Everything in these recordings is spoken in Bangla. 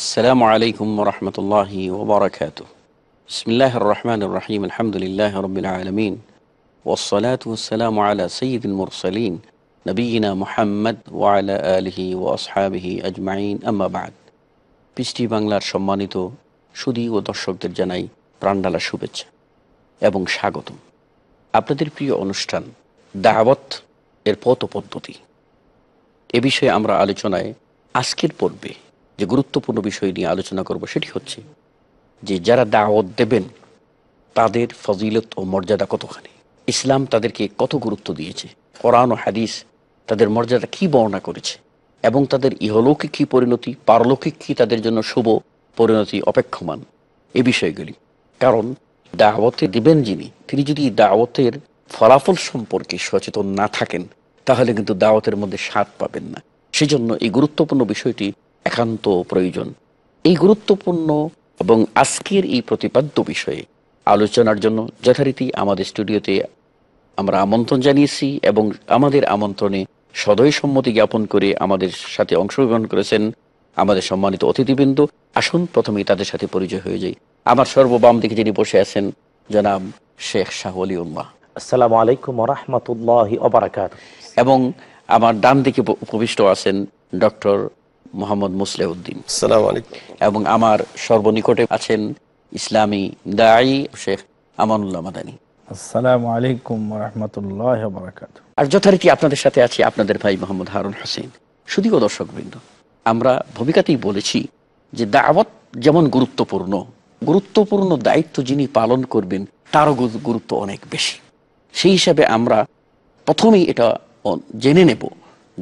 আসসালামু আলাইকুম রহমতুল্লাহ ওবরাকাত বিসমিল্লাহ রহমান রহিম আলহামদুলিল্লাহ রবিল আলমিন ওসলাত ওসালাম আলা সঈদিন মুরসলিন নবীনা মোহাম্মদ ওয়ালা আলহি ও আসহাবিহি আজমাইন আম্মাবাদ পৃষ্টি বাংলার সম্মানিত সুদী ও দর্শকদের জানাই প্রাণডালা শুভেচ্ছা এবং স্বাগত আপনাদের প্রিয় অনুষ্ঠান দাওয়াত এর পথ পদ্ধতি এ বিষয়ে আমরা আলোচনায় আজকের পর্বে যে গুরুত্বপূর্ণ বিষয় নিয়ে আলোচনা করব সেটি হচ্ছে যে যারা দাওয়াত দেবেন তাদের ফজিলত ও মর্যাদা কতখানি ইসলাম তাদেরকে কত গুরুত্ব দিয়েছে কোরআন ও হাদিস তাদের মর্যাদা কি বর্ণনা করেছে এবং তাদের ইহলৌকিক কী পরিণতি পারলৌকিক কী তাদের জন্য শুভ পরিণতি অপেক্ষমান এ বিষয়গুলি কারণ দাওয়াতে দিবেন যিনি তিনি যদি দাওয়াতের ফলাফল সম্পর্কে সচেতন না থাকেন তাহলে কিন্তু দাওয়াতের মধ্যে স্বাদ পাবেন না সেজন্য এই গুরুত্বপূর্ণ বিষয়টি একান্ত প্রয়োজন এই গুরুত্বপূর্ণ এবং আজকের এই প্রতিপাদ্য বিষয়ে আলোচনার জন্য যথারীতি আমাদের স্টুডিওতে আমরা আমন্ত্রণ জানিয়েছি এবং আমাদের আমন্ত্রণে সদয় সম্মতি জ্ঞাপন করে আমাদের সাথে অংশগ্রহণ করেছেন আমাদের সম্মানিত অতিথিবৃন্দ আসুন প্রথমেই তাদের সাথে পরিচয় হয়ে যাই আমার সর্ববাম দিকে যিনি বসে আছেন জনাব শেখ শাহ উল্লাহ আসসালাম আলাইকুম রহমতুল্লাহ এবং আমার ডান দিকে উপবিষ্ট আছেন ডক্টর মোহাম্মদ উদ্দিন এবং আমার সর্বনিকটে আছেন ইসলামী দায়ী শেখ আমানুল্লাহ মাদানী আর যথারীতি আপনাদের সাথে আছি আপনাদের ভাই মোহাম্মদ হারুন হোসেন শুধুও আমরা ভূমিকাতেই বলেছি যে দাওয়াত যেমন গুরুত্বপূর্ণ গুরুত্বপূর্ণ দায়িত্ব যিনি পালন করবেন তারও গুরুত্ব অনেক বেশি সেই হিসাবে আমরা প্রথমেই এটা জেনে নেব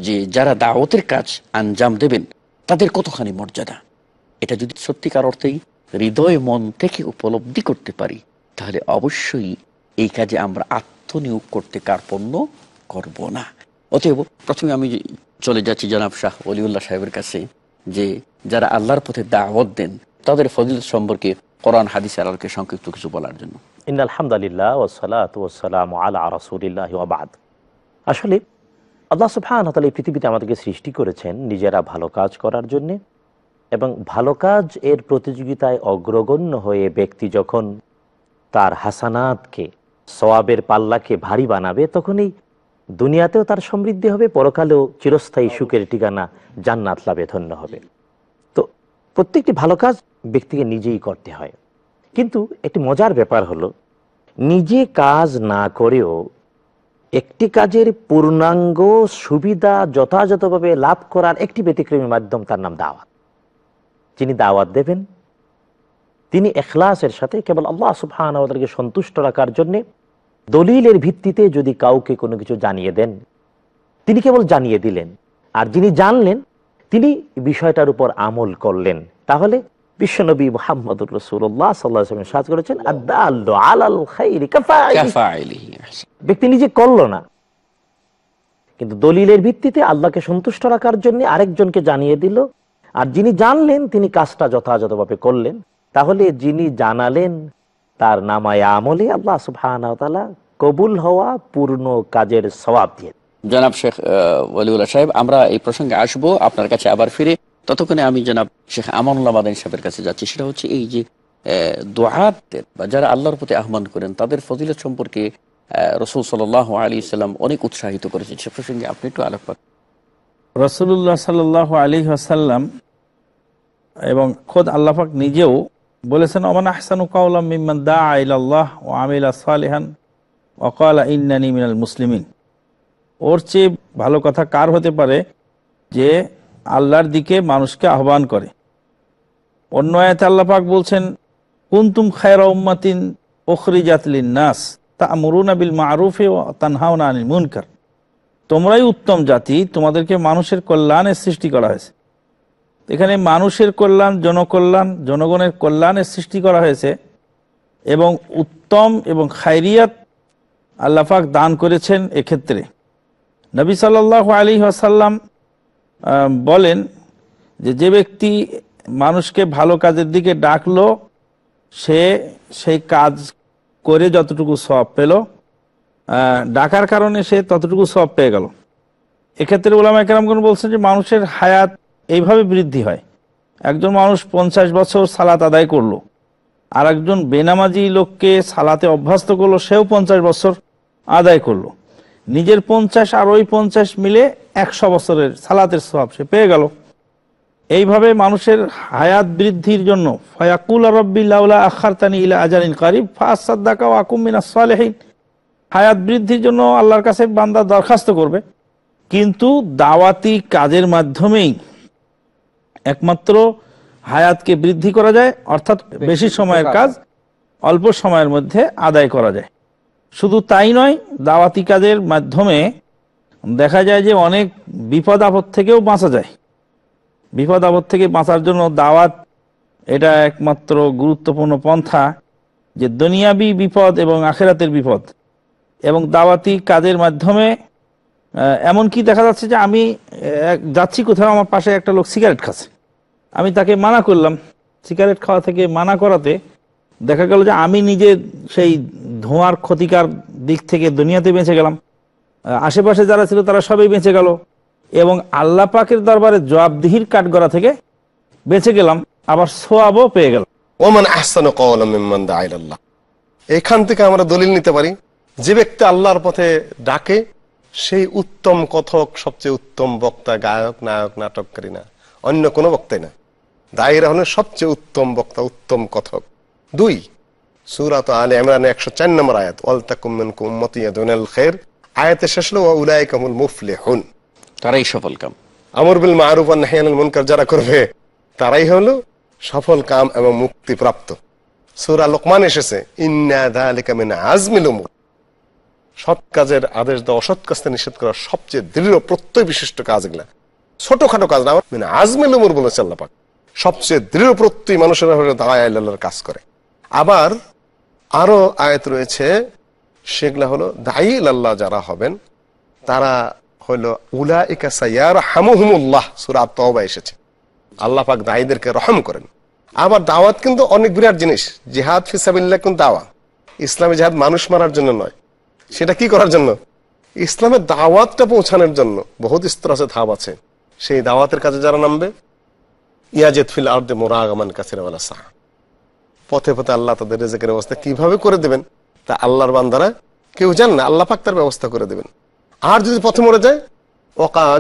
যে যারা দাওয়াতের কাজ আঞ্জাম দেবেন তাদের কতখানি মর্যাদা এটা যদি সত্যিকার অর্থেই হৃদয় মন থেকে উপলব্ধি করতে পারি তাহলে অবশ্যই এই কাজে আমরা আত্মনিয়োগ করতে কার্পণ্য করব না অতএব প্রথমে আমি চলে যাচ্ছি জনাব শাহ অলিউল্লাহ সাহেবের কাছে যে যারা আল্লাহর পথে দাওয়াত দেন তাদের ফজিল সম্পর্কে কোরআন হাদিস আলোকে সংক্ষিপ্ত কিছু বলার জন্য ইন আলহামদুলিল্লাহ ওসালাত আলা রসুলিল্লাহ আসলে আল্লাহ সুফান এই পৃথিবীতে আমাদেরকে সৃষ্টি করেছেন নিজেরা ভালো কাজ করার জন্যে এবং ভালো কাজ এর প্রতিযোগিতায় অগ্রগণ্য হয়ে ব্যক্তি যখন তার হাসানাতকে সবাবের পাল্লাকে ভারী বানাবে তখনই দুনিয়াতেও তার সমৃদ্ধি হবে পরকালেও চিরস্থায়ী সুখের ঠিকানা জান্নাত লাভে ধন্য হবে তো প্রত্যেকটি ভালো কাজ ব্যক্তিকে নিজেই করতে হয় কিন্তু একটি মজার ব্যাপার হলো নিজে কাজ না করেও একটি কাজের পূর্ণাঙ্গ সুবিধা যথাযথভাবে লাভ করার একটি ব্যতিক্রমী মাধ্যম তার নাম দাওয়াত যিনি দাওয়াত দেবেন তিনি এখলাসের সাথে কেবল আল্লাহ সুফানকে সন্তুষ্ট রাখার জন্যে দলিলের ভিত্তিতে যদি কাউকে কোনো কিছু জানিয়ে দেন তিনি কেবল জানিয়ে দিলেন আর যিনি জানলেন তিনি বিষয়টার উপর আমল করলেন তাহলে বিশ্বনবী মোহাম্মদুর রসুল্লাহ সাল্লাহামের সাজ করেছেন ব্যক্তি নিজে করল না কিন্তু দলিলের ভিত্তিতে আল্লাহকে সন্তুষ্ট রাখার জন্য আরেকজনকে জানিয়ে দিল আর যিনি জানলেন তিনি কাজটা যথাযথভাবে করলেন তাহলে যিনি জানালেন তার নামায় আমলে আল্লাহ সুবাহ কবুল হওয়া পূর্ণ কাজের সবাব দিয়ে জনাব শেখ ওলিউল্লাহ সাহেব আমরা এই প্রসঙ্গে আসবো আপনার কাছে আবার ফিরে ততক্ষণে আমি জনাব শেখ আমানুল্লাহ সাহেবের কাছে যাচ্ছি সেটা হচ্ছে এই যে দোয়াতদের বা যারা আল্লাহর প্রতি আহ্বান করেন তাদের ফজিলত সম্পর্কে রসুল সাল্লাহ আলী ইসলাম অনেক উৎসাহিত করেছেন সে প্রসঙ্গে আপনি একটু আলোকপাত রসুল্লাহ সাল্লাহ আলী আসাল্লাম এবং খোদ আল্লাহাক নিজেও বলেছেন অমান আহসান কাউলাম মিম্মান দা আল্লাহ ও আমিল সালেহান অকাল ইন্নানি মিনাল মুসলিমিন ওর চেয়ে ভালো কথা কার হতে পারে যে আল্লাহর দিকে মানুষকে আহ্বান করে অন্য আয়তে আল্লাপাক বলছেন কুন্তুম খায়রা উম্মাতিন জাতলিন নাস তা মরুন আবিল মারুফে ও তানহাওনা আনিল মুনকার তোমরাই উত্তম জাতি তোমাদেরকে মানুষের কল্যাণের সৃষ্টি করা হয়েছে এখানে মানুষের কল্যাণ জনকল্যাণ জনগণের কল্যাণের সৃষ্টি করা হয়েছে এবং উত্তম এবং খায়রিয়াত আল্লাফাক দান করেছেন এক্ষেত্রে নবী সাল্লাহ আলী আসাল্লাম বলেন যে যে ব্যক্তি মানুষকে ভালো কাজের দিকে ডাকলো সে সেই কাজ করে যতটুকু সব পেল ডাকার কারণে সে ততটুকু সব পেয়ে গেল এক্ষেত্রে ওলামা একরামগণ বলছেন যে মানুষের হায়াত এইভাবে বৃদ্ধি হয় একজন মানুষ পঞ্চাশ বছর সালাত আদায় করলো আর একজন বেনামাজি লোককে সালাতে অভ্যস্ত করলো সেও পঞ্চাশ বছর আদায় করলো নিজের পঞ্চাশ আর ওই পঞ্চাশ মিলে একশো বছরের সালাতের সব সে পেয়ে গেল এইভাবে মানুষের হায়াত বৃদ্ধির জন্য ফায়াকুল রব্বিল্লাউলা আখারতানি ইলা আজারিন কারিব ফাঁস আকুমিনা সালেহীন হায়াত বৃদ্ধির জন্য আল্লাহর কাছে বান্দা দরখাস্ত করবে কিন্তু দাওয়াতি কাজের মাধ্যমেই একমাত্র হায়াতকে বৃদ্ধি করা যায় অর্থাৎ বেশি সময়ের কাজ অল্প সময়ের মধ্যে আদায় করা যায় শুধু তাই নয় দাওয়াতি কাজের মাধ্যমে দেখা যায় যে অনেক বিপদ আপদ থেকেও বাঁচা যায় বিপদ আপদ থেকে বাঁচার জন্য দাওয়াত এটা একমাত্র গুরুত্বপূর্ণ পন্থা যে দুনিয়াবি বিপদ এবং আখেরাতের বিপদ এবং দাওয়াতি কাজের মাধ্যমে এমন কি দেখা যাচ্ছে যে আমি যাচ্ছি কোথাও আমার পাশে একটা লোক সিগারেট খাচ্ছে আমি তাকে মানা করলাম সিগারেট খাওয়া থেকে মানা করাতে দেখা গেল যে আমি নিজে সেই ধোঁয়ার ক্ষতিকার দিক থেকে দুনিয়াতে বেঁচে গেলাম আশেপাশে যারা ছিল তারা সবাই বেঁচে গেল এবং আল্লাহ পাকের দরবারে জবাবদিহির কাঠগড়া থেকে বেঁচে গেলাম আবার সোয়াবও পেয়ে গেলাম ওমান আহসান আল্লাহ এখান থেকে আমরা দলিল নিতে পারি যে ব্যক্তি আল্লাহর পথে ডাকে সেই উত্তম কথক সবচেয়ে উত্তম বক্তা গায়ক নায়ক নাটককারী না অন্য কোনো বক্তাই না দায়ের হলেন সবচেয়ে উত্তম বক্তা উত্তম কথক দুই সুরাত আলে ইমরান একশো চার নম্বর আয়াত ওয়াল তাকুমিন কুম্মতিয়া দুনাল খের আয়াতের শেষ হলো উলাই কামুল মুফলে হুন তারাই সফল কাম আমর বিল মারুফ নাহিয়ানুল মুনকার যারা করবে তারাই হলো সফল কাম এবং মুক্তিপ্রাপ্ত সুরা লোকমান এসেছে আজমিল সৎ কাজের আদেশ দেওয়া অসৎ কাজটা নিষেধ করা সবচেয়ে দৃঢ় প্রত্যয় বিশিষ্ট কাজ এগুলা ছোটখাটো কাজ না মানে আজমিল উমর বলেছে আল্লাপাক সবচেয়ে দৃঢ় প্রত্যয় মানুষের হলে দাওয়া আল্লাহর কাজ করে আবার আরো আয়াত রয়েছে সেগুলা হলো দায়ী আল্লাহ যারা হবেন তারা হলো উলা ইকা সাইয়ার হামুহুমুল্লাহ সুরা তবা এসেছে আল্লাহ পাক দায়ীদেরকে রহম করেন আবার দাওয়াত কিন্তু অনেক বিরাট জিনিস জেহাদ ফিসাবিল্লা কিন্তু দাওয়া ইসলামে জেহাদ মানুষ মারার জন্য নয় সেটা কি করার জন্য ইসলামের দাওয়াতটা পৌঁছানোর জন্য বহুত স্তর আছে ধাপ আছে সেই দাওয়াতের কাছে যারা নামবে ইয়াজেদ আর্দে মোরা আগমান কাছে পথে পথে আল্লাহ তাদের রেজেকের অবস্থা কিভাবে করে দেবেন তা আল্লাহর বান্দারা কেউ জান না আল্লাহ পাক তার ব্যবস্থা করে দেবেন আর যদি পথে মরে যায় ক্ষুধা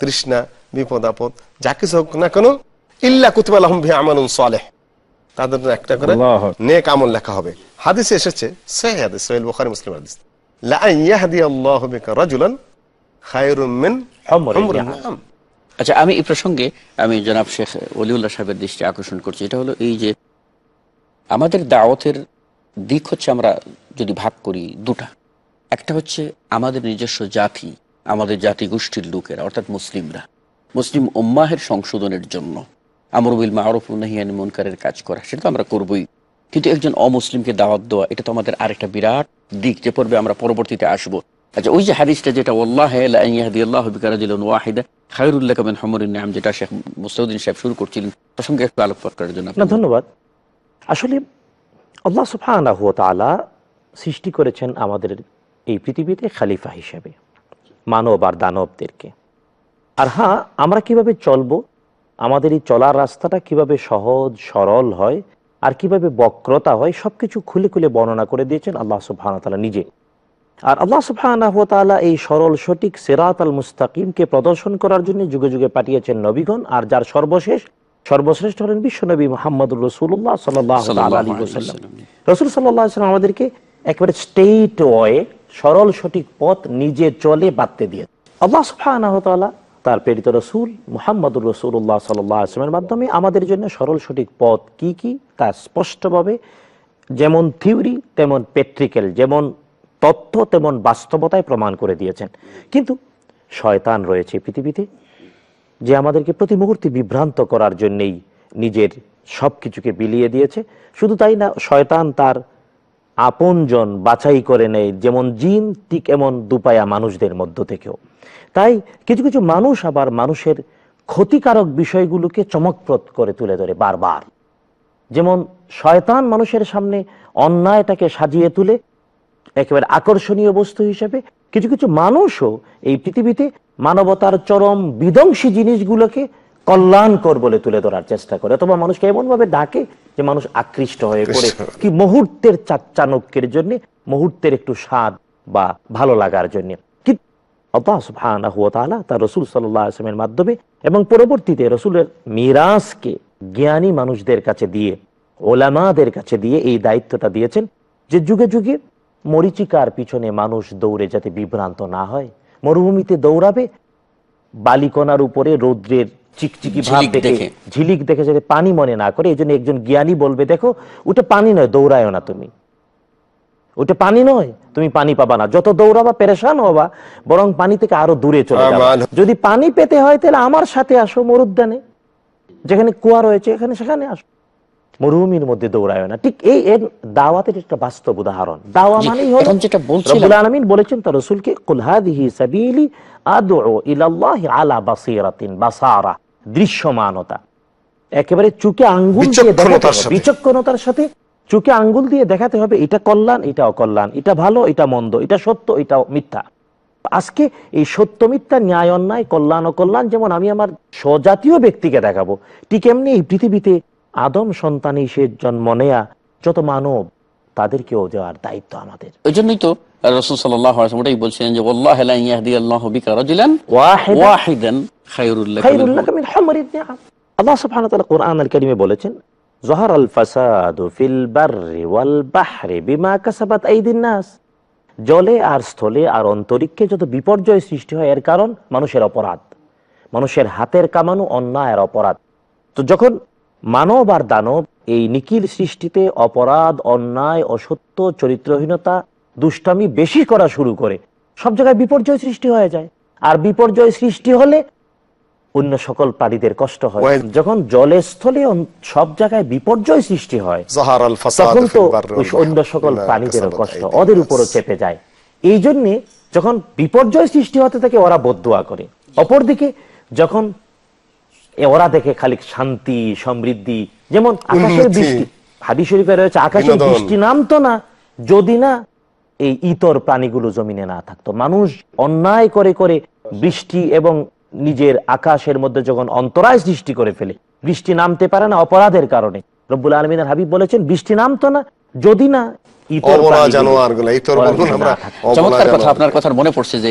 তৃষ্ণা বিপদ আপদ যা কিছু হোক না কেন ইল্লা কুতুব তাদের একটা করে নেক আমল লেখা হবে হাদিস এসেছে সে হাদিস মুসলিম হাদিস আচ্ছা আমি এই প্রসঙ্গে আমি জনাব শেখ অলিউল্লাহ সাহেবের দৃষ্টি আকর্ষণ করছি এটা হলো এই যে আমাদের দাওয়াতের দিক হচ্ছে আমরা যদি ভাগ করি দুটা একটা হচ্ছে আমাদের নিজস্ব জাতি আমাদের জাতি গোষ্ঠীর লোকেরা অর্থাৎ মুসলিমরা মুসলিম উম্মাহের সংশোধনের জন্য আমরবিল মাহরুফুল্লাহিয়ান মুনকারের কাজ করা সেটা তো আমরা করবই কিন্তু একজন অমুসলিমকে দাওয়াত দেওয়া এটা তো আমাদের আরেকটা বিরাট দিক যে পর্বে আমরা পরবর্তীতে আসবো আচ্ছা ওই যে হারিসটা যেটা ওয়াহিদা খায়রুল্লাহ কামেন হমরিন নাম যেটা শেখ মুস্তাউদ্দিন সাহেব শুরু করছিলেন প্রসঙ্গে একটু আলোকপাত করার জন্য আপনার ধন্যবাদ আসলে আল্লাহ সুফানাহ তালা সৃষ্টি করেছেন আমাদের এই পৃথিবীতে খালিফা হিসাবে মানব আর দানবদেরকে আর হ্যাঁ আমরা কিভাবে চলবো আমাদের এই চলার রাস্তাটা কিভাবে সহজ সরল হয় আর কিভাবে বক্রতা হয় সবকিছু খুলে খুলে বর্ণনা করে দিয়েছেন আল্লাহ সুফানা তালা নিজে আর আল্লাহ সুফানা এই সরল সঠিক সেরাত আল মুস্তাকিমকে প্রদর্শন করার জন্য যুগে যুগে পাঠিয়েছেন নবীগণ আর যার সর্বশেষ সর্বশ্রেষ্ঠ হলেন বিশ্বনবী মোহাম্মদ রসুল্লাহ সাল্লাম রসুল সাল্লাম আমাদেরকে একবারে স্টেট ওয়ে সরল সঠিক পথ নিজে চলে বাঁধতে দিয়ে আল্লাহ সুফানা তার প্রেরিত রসুল মোহাম্মদ রসুল্লাহ সাল্লাহ আসলামের মাধ্যমে আমাদের জন্য সরল সঠিক পথ কি কি তা স্পষ্টভাবে যেমন থিওরি তেমন প্যাট্রিক্যাল যেমন তথ্য তেমন বাস্তবতায় প্রমাণ করে দিয়েছেন কিন্তু শয়তান রয়েছে পৃথিবীতে যে আমাদেরকে প্রতি মুহূর্তে বিভ্রান্ত করার জন্যেই নিজের সব কিছুকে বিলিয়ে দিয়েছে শুধু তাই না শয়তান তার আপনজন বাছাই করে নেয় যেমন জিন ঠিক এমন দুপায়া মানুষদের মধ্য থেকেও তাই কিছু কিছু মানুষ আবার মানুষের ক্ষতিকারক বিষয়গুলোকে চমকপ্রদ করে তুলে ধরে বারবার যেমন শয়তান মানুষের সামনে অন্যায়টাকে সাজিয়ে তুলে একেবারে আকর্ষণীয় বস্তু হিসেবে কিছু কিছু মানুষও এই পৃথিবীতে মানবতার চরম বিধ্বংসী জিনিসগুলোকে কল্যাণকর বলে তুলে ধরার চেষ্টা করে অথবা মানুষকে এমনভাবে ডাকে যে মানুষ আকৃষ্ট হয়ে পড়ে কি মুহূর্তের চাচ্চানক্যের জন্য মুহূর্তের একটু স্বাদ বা ভালো লাগার জন্য তার মাধ্যমে এবং পরবর্তীতে জ্ঞানী মানুষদের কাছে দিয়ে ওলামাদের কাছে দিয়ে এই দায়িত্বটা দিয়েছেন যে যুগে যুগে মরিচিকার পিছনে মানুষ দৌড়ে যাতে বিভ্রান্ত না হয় মরুভূমিতে দৌড়াবে বালিকনার উপরে রৌদ্রের চিকচিকি ভাব দেখে ঝিলিক দেখে যাতে পানি মনে না করে এই একজন জ্ঞানী বলবে দেখো ওটা পানি নয় দৌড়ায় না তুমি ওটা পানি নয় তুমি পানি পাবা না যত দৌড়াবা পেরেশান হবা বরং পানি থেকে আরো দূরে চলে যাবা যদি পানি পেতে হয় তাহলে আমার সাথে আসো মরুদ্যানে যেখানে কুয়া রয়েছে এখানে সেখানে আসো মরুভূমির মধ্যে দৌড়ায় না ঠিক এই এর দাওয়াতের একটা বাস্তব উদাহরণ দাওয়া মানেই হলো যেটা রব্বুল আলামিন বলেছেন তার রাসূলকে কুল হাদিহি সাবিলি আদউ ইলাল্লাহি আলা বাসিরাতিন বাসারা দৃশ্যমানতা একেবারে চুকে আঙ্গুল দিয়ে বিচক্ষণতার সাথে চুকে আঙ্গুল দিয়ে দেখাতে হবে এটা কল্যাণ এটা অকল্যাণ এটা ভালো এটা মন্দ এটা সত্য এটা মিথ্যা আজকে এই সত্য মিথ্যা ন্যায় অন্যায় কল্যাণ অকল্যাণ যেমন আমি আমার স্বজাতীয় ব্যক্তিকে দেখাবো ঠিক এমনি এই পৃথিবীতে আদম সন্তানই সে জন্ম নেয়া যত মানব তাদেরকেও দেওয়ার দায়িত্ব আমাদের ওই জন্যই তো জলে আর স্থলে আর অন্তরিক্ষে যত বিপর্যয় সৃষ্টি হয় এর কারণ মানুষের অপরাধ মানুষের হাতের কামানো অন্যায়ের অপরাধ তো যখন মানব আর দানব এই নিখিল সৃষ্টিতে অপরাধ অন্যায় অসত্য চরিত্রহীনতা দুষ্টামি বেশি করা শুরু করে সব জায়গায় বিপর্যয় সৃষ্টি হয়ে যায় আর বিপর্যয় সৃষ্টি হলে অন্য সকল প্রাণীদের কষ্ট হয় যখন জলে স্থলে সব জায়গায় বিপর্যয় সৃষ্টি হয় তখন তো অন্য সকল প্রাণীদের কষ্ট ওদের উপরও চেপে যায় এই জন্যে যখন বিপর্যয় সৃষ্টি হতে থাকে ওরা বদুয়া করে অপরদিকে যখন ওরা দেখে খালি শান্তি সমৃদ্ধি যেমন আকাশের বৃষ্টি হাদি শরীফে রয়েছে আকাশের বৃষ্টি নামতো না যদি না এই ইতর প্রাণীগুলো জমিনে না থাকতো মানুষ অন্যায় করে করে বৃষ্টি এবং নিজের আকাশের মধ্যে যখন অন্তরায় সৃষ্টি করে ফেলে বৃষ্টি নামতে পারে না অপরাধের কারণে রব্বুল আলমিনের হাবিব বলেছেন বৃষ্টি নামতো না যদি না চমৎকার কথা আপনার কথার মনে পড়ছে যে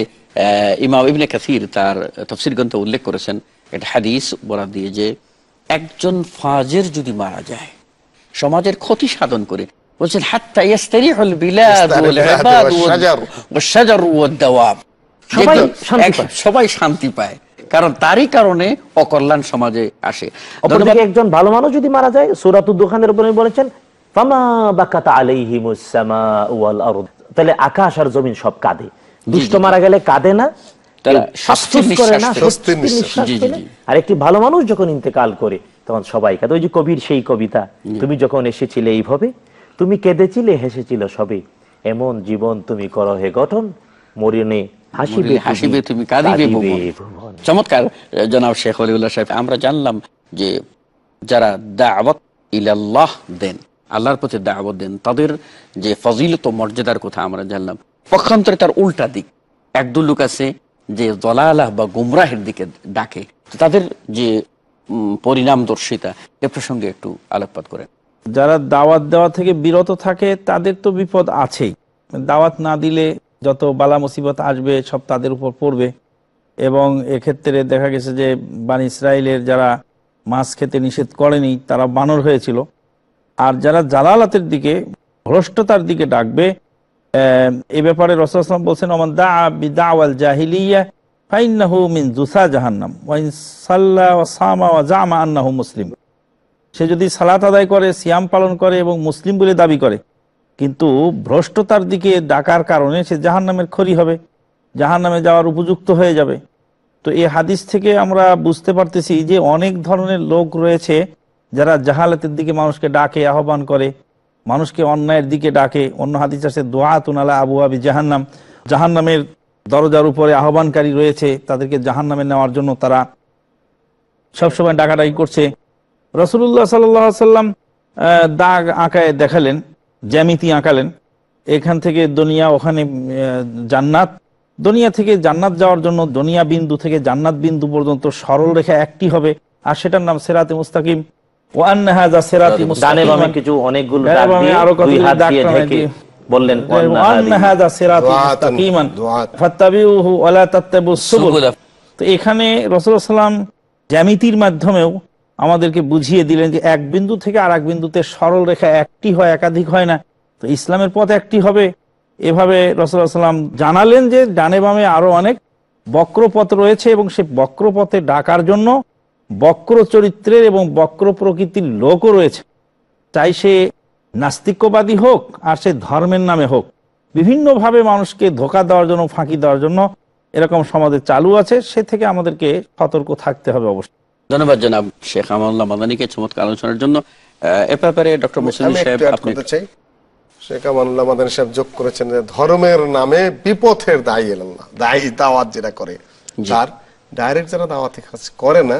ইমাম ইবনে কাসির তার তফসির গ্রন্থ উল্লেখ করেছেন এটা হাদিস বলা দিয়ে যে একজন ফাজের যদি মারা যায় সমাজের ক্ষতি সাধন করে বলছেন সবাই শান্তি পায় কারণ তারই কারণে অকল্যাণ সমাজে আসে একজন ভালো মানুষ যদি মারা যায় সূরাতুদ উপরে বলেছেন তাহলে আকাশ আর জমিন সব কাঁদে দুষ্ট মারা গেলে কাঁদে না আরেকটি ভালো মানুষ যখন ইন্তেকাল করে তখন সবাই কাঁদে ওই যে কবির সেই কবিতা তুমি যখন এসেছিলে এইভাবে তুমি কেঁদেছিলে হেসেছিল সবে এমন জীবন তুমি কর হে গঠন মরিনে চমৎকার শেখ আমরা জানলাম যে যারা ইলাল্লাহ দেন আল্লাহর দেন তাদের যে মর্যাদার কথা আমরা জানলাম তার উল্টা দিক একদুল লোক আছে যে দলালাহ বা গুমরাহের দিকে ডাকে তাদের যে পরিণাম দর্শিতা এ প্রসঙ্গে একটু আলোকপাত করেন যারা দাওয়াত দেওয়া থেকে বিরত থাকে তাদের তো বিপদ আছেই দাওয়াত না দিলে যত বালা মুসিবত আসবে সব তাদের উপর পড়বে এবং এক্ষেত্রে দেখা গেছে যে বান ইসরায়েলের যারা মাছ খেতে নিষেধ করেনি তারা বানর হয়েছিল আর যারা জালালাতের দিকে ভ্রষ্টতার দিকে ডাকবে এ ব্যাপারে রসম বলছেন আমার দা মিন জাহান্নাম সাল্লা সামা জামা আন্নাহু মুসলিম সে যদি সালাত আদায় করে সিয়াম পালন করে এবং মুসলিম বলে দাবি করে কিন্তু ভ্রষ্টতার দিকে ডাকার কারণে সে জাহান্নামের খরি হবে জাহান্নামে যাওয়ার উপযুক্ত হয়ে যাবে তো এই হাদিস থেকে আমরা বুঝতে পারতেছি যে অনেক ধরনের লোক রয়েছে যারা জাহালাতের দিকে মানুষকে ডাকে আহ্বান করে মানুষকে অন্যায়ের দিকে ডাকে অন্য হাদিস আছে দোয়া তুনালা আবু আবি জাহান্নাম জাহান্নামের দরজার উপরে আহ্বানকারী রয়েছে তাদেরকে জাহান্নামে নেওয়ার জন্য তারা সবসময় ডাকাডাকি করছে রসুল্লাহ সাল্লাম দাগ আঁকায় দেখালেন জ্যামিতি আঁকালেন এখান থেকে দুনিয়া ওখানে জান্নাত দুনিয়া থেকে জান্নাত যাওয়ার জন্য দুনিয়া বিন্দু থেকে জান্নাত বিন্দু পর্যন্ত সরল রেখা একটি হবে আর সেটার নাম সেরাতে মুস্তাকিম এখানে রসুলাম জ্যামিতির মাধ্যমেও আমাদেরকে বুঝিয়ে দিলেন যে এক বিন্দু থেকে আর এক বিন্দুতে সরল রেখা একটি হয় একাধিক হয় না তো ইসলামের পথ একটি হবে এভাবে রসুলাম জানালেন যে ডানে বামে আরো অনেক বক্রপথ রয়েছে এবং সে বক্রপথে ডাকার জন্য বক্র চরিত্রের এবং বক্র প্রকৃতির লোকও রয়েছে তাই সে নাস্তিক্যবাদী হোক আর সে ধর্মের নামে হোক বিভিন্নভাবে মানুষকে ধোকা দেওয়ার জন্য ফাঁকি দেওয়ার জন্য এরকম সমাজে চালু আছে সে থেকে আমাদেরকে সতর্ক থাকতে হবে অবশ্যই ধন্যবাদ জানাব শেখ আমল্লা মাদানিকে চমৎকার আলোচনার জন্য এ ব্যাপারে ডক্টর মুসলিম সাহেব আপনি শেখ আমল্লা মাদানী সাহেব যোগ করেছেন যে ধর্মের নামে বিপথের দায়ী এলেন না দায়ী দাওয়াত যেটা করে যার ডাইরেক্ট যারা দাওয়াতি কাজ করে না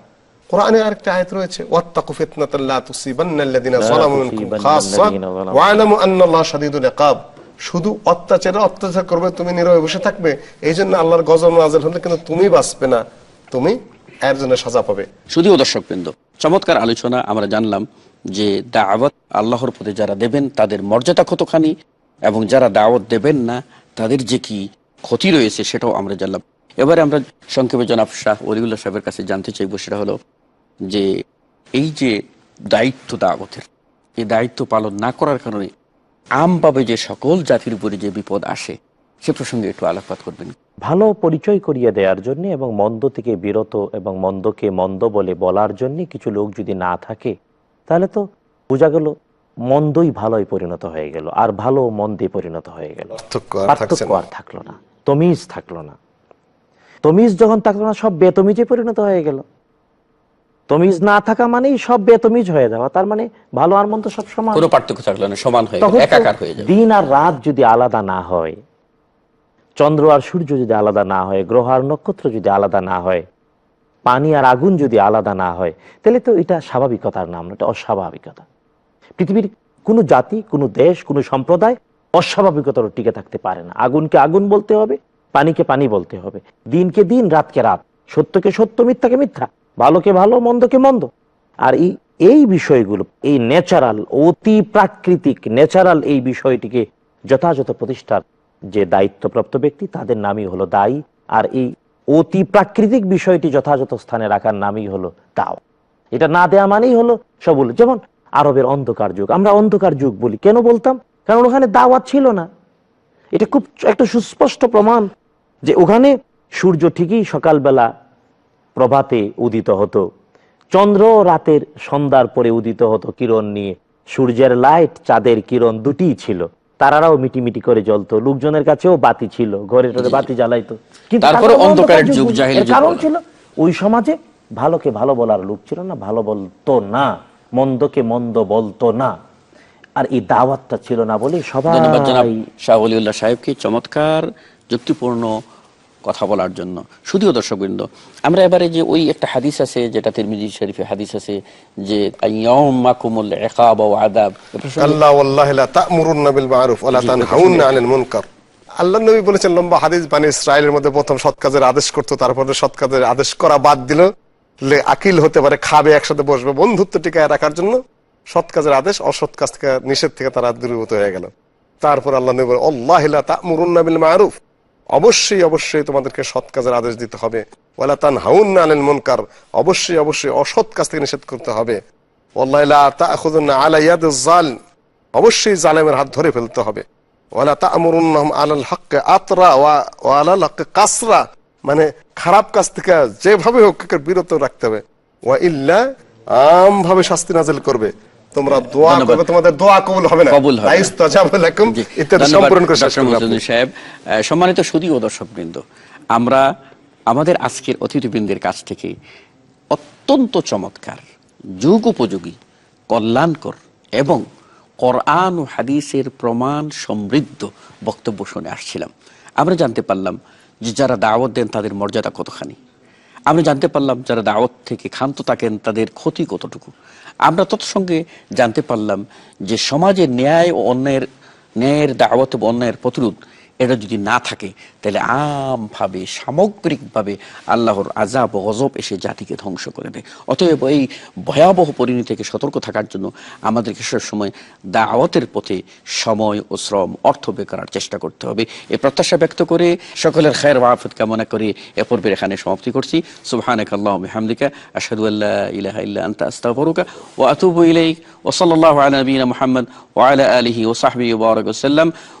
কোরআনে আরেকটা আয়াত রয়েছে ওয়াত্তাকু ফিতনাতাল লা তুসিবান্নাল্লাযিনা যালামু মিনকুম খাসসান ওয়া আলামু আন্নাল্লাহ শাদীদুল ইকাব শুধু অত্যাচারে অত্যাচার করবে তুমি নীরবে বসে থাকবে এই জন্য আল্লাহর গজব নাজিল হলে কিন্তু তুমি বাঁচবে না তুমি এর জন্য সাজা পাবে শুধুও দর্শক বৃন্দ চমৎকার আলোচনা আমরা জানলাম যে দাওয়াত আল্লাহর পথে যারা দেবেন তাদের মর্যাদা কতখানি এবং যারা দাওয়াত দেবেন না তাদের যে কি ক্ষতি রয়েছে সেটাও আমরা জানলাম এবারে আমরা সংক্ষেপে জনাব শাহ ওরিউল্লাহ সাহেবের কাছে জানতে চাইব সেটা হলো যে এই যে দায়িত্ব দাওয়াতের এই দায়িত্ব পালন না করার কারণে আম পাবে যে সকল জাতির উপরে যে বিপদ আসে সে প্রসঙ্গে একটু আলোকপাত করবেন ভালো পরিচয় করিয়ে দেওয়ার জন্য এবং মন্দ থেকে বিরত এবং মন্দকে মন্দ বলে বলার জন্য কিছু লোক যদি না থাকে তাহলে তো বোঝা গেল মন্দই ভালোই পরিণত হয়ে গেল আর ভালো মন্দে পরিণত হয়ে গেল আর থাকলো না তমিজ থাকলো না তমিজ যখন থাকলো না সব বেতমিজে পরিণত হয়ে গেল তমিজ না থাকা মানে সব বেতমিজ হয়ে যাওয়া তার মানে ভালো আর মন্দ সব সমান কোনো পার্থক্য থাকলো না সমান হয়ে একাকার হয়ে যাবে দিন আর রাত যদি আলাদা না হয় চন্দ্র আর সূর্য যদি আলাদা না হয় গ্রহ আর নক্ষত্র যদি আলাদা না হয় পানি আর আগুন যদি আলাদা না হয় তাহলে তো এটা স্বাভাবিকতার নাম না এটা অস্বাভাবিকতা পৃথিবীর কোন জাতি কোন দেশ কোন সম্প্রদায় অস্বাভাবিকতার টিকে থাকতে পারে না আগুনকে আগুন বলতে হবে পানিকে পানি বলতে হবে দিনকে দিন রাতকে রাত সত্যকে সত্য মিথ্যাকে মিথ্যা ভালোকে ভালো মন্দকে মন্দ আর এই এই বিষয়গুলো এই ন্যাচারাল অতি প্রাকৃতিক ন্যাচারাল এই বিষয়টিকে যথাযথ প্রতিষ্ঠার যে দায়িত্বপ্রাপ্ত ব্যক্তি তাদের নামই হলো দায়ী আর এই অতি প্রাকৃতিক বিষয়টি যথাযথ স্থানে রাখার নামই হলো দাও এটা না দেয়া মানেই হলো সব যেমন আরবের অন্ধকার যুগ আমরা অন্ধকার যুগ বলি কেন বলতাম কারণ ওখানে দাওয়া ছিল না এটা খুব একটা সুস্পষ্ট প্রমাণ যে ওখানে সূর্য ঠিকই সকালবেলা প্রভাতে উদিত হতো চন্দ্র রাতের সন্ধ্যার পরে উদিত হতো কিরণ নিয়ে সূর্যের লাইট চাঁদের কিরণ দুটি ছিল তারারাও মিটিমিটি করে জ্বলতো লোকজনের কাছেও বাতি ছিল ঘরে টরে বাতি জ্বালাইতো কিন্তু কারণ ছিল ওই সমাজে ভালোকে ভালো বলার লোক ছিল না ভালো বলতো না মন্দকে মন্দ বলতো না আর এই দাওয়াতটা ছিল না বলে সবাই শাহ সাহেবকে চমৎকার যুক্তিপূর্ণ কথা বলার জন্য শুধুও দর্শকবৃন্দ আমরা এবারে যে ওই একটা হাদিস আছে যেটা তিরমিজি শরীফে হাদিস আছে যে ইকাব আল্লাহ লা বিল মা'রুফ ওয়া লা আনিল মুনকার আল্লাহ নবী বলেছেন লম্বা হাদিস বানি ইসরায়েলের মধ্যে প্রথম সৎ কাজের আদেশ করতো তারপরে সৎ কাজের আদেশ করা বাদ দিল আকিল হতে পারে খাবে একসাথে বসবে বন্ধুত্ব টিকায় রাখার জন্য সৎ কাজের আদেশ অসৎ কাজ থেকে নিষেধ থেকে তারা দূরীভূত হয়ে গেল তারপর আল্লাহ নবী বলে আল্লাহ লা তা'মুরুনা বিল মা'রুফ অবশ্যই অবশ্যই তোমাদেরকে সৎ কাজের আদেশ দিতে হবে ওয়ালা তান হাউন আলেন মনকার অবশ্যই অবশ্যই অসৎ কাজ থেকে নিষেধ করতে হবে ওল্লাহ তা আলাইয়াদ জাল অবশ্যই জালেমের হাত ধরে ফেলতে হবে ওয়ালা তা আমরুন্নহম আলাল হককে আতরা ওয়া আলাল হককে কাসরা মানে খারাপ কাজ থেকে যেভাবে হোক বিরত রাখতে হবে ওয়া ইল্লা আমভাবে শাস্তি নাজেল করবে তোমরা দোয়া করবে তোমাদের দোয়া কবুল হবে না কবুল হবে লাকুম ইত্যাদি সম্পূর্ণ করে শেষ করলাম সাহেব সম্মানিত সুদী ও দর্শকবৃন্দ আমরা আমাদের আজকের অতিথিবৃন্দের কাছ থেকে অত্যন্ত চমৎকার যুগ উপযোগী কল্যাণকর এবং কোরআন ও হাদিসের প্রমাণ সমৃদ্ধ বক্তব্য শুনে আসছিলাম আমরা জানতে পারলাম যে যারা দাওয়াত দেন তাদের মর্যাদা কতখানি আমরা জানতে পারলাম যারা দাওয়াত থেকে ক্ষান্ত থাকেন তাদের ক্ষতি কতটুকু আমরা তৎসঙ্গে জানতে পারলাম যে সমাজে ন্যায় ও অন্যায়ের ন্যায়ের দাওয়াত অন্যায়ের প্রতিরোধ এটা যদি না থাকে তাহলে আমভাবে সামগ্রিকভাবে আল্লাহর আজাব অজব এসে জাতিকে ধ্বংস করে দেয় অতএব এই ভয়াবহ পরিণতি থেকে সতর্ক থাকার জন্য আমাদেরকে সবসময় দাওয়াতের পথে সময় ও শ্রম অর্থ বের করার চেষ্টা করতে হবে এ প্রত্যাশা ব্যক্ত করে সকলের খায়ের ওয়াফত কামনা করে এ পর্বের এখানে সমাপ্তি করছি সুবাহানক আল্লাহ হামদিকা আশহাদু আল্লাহ ইলাহা ইল্লা আনতা আস্তাগফিরুকা ওয়া আতুবু ইলাইক ও সাল্লাল্লাহু আলা আলা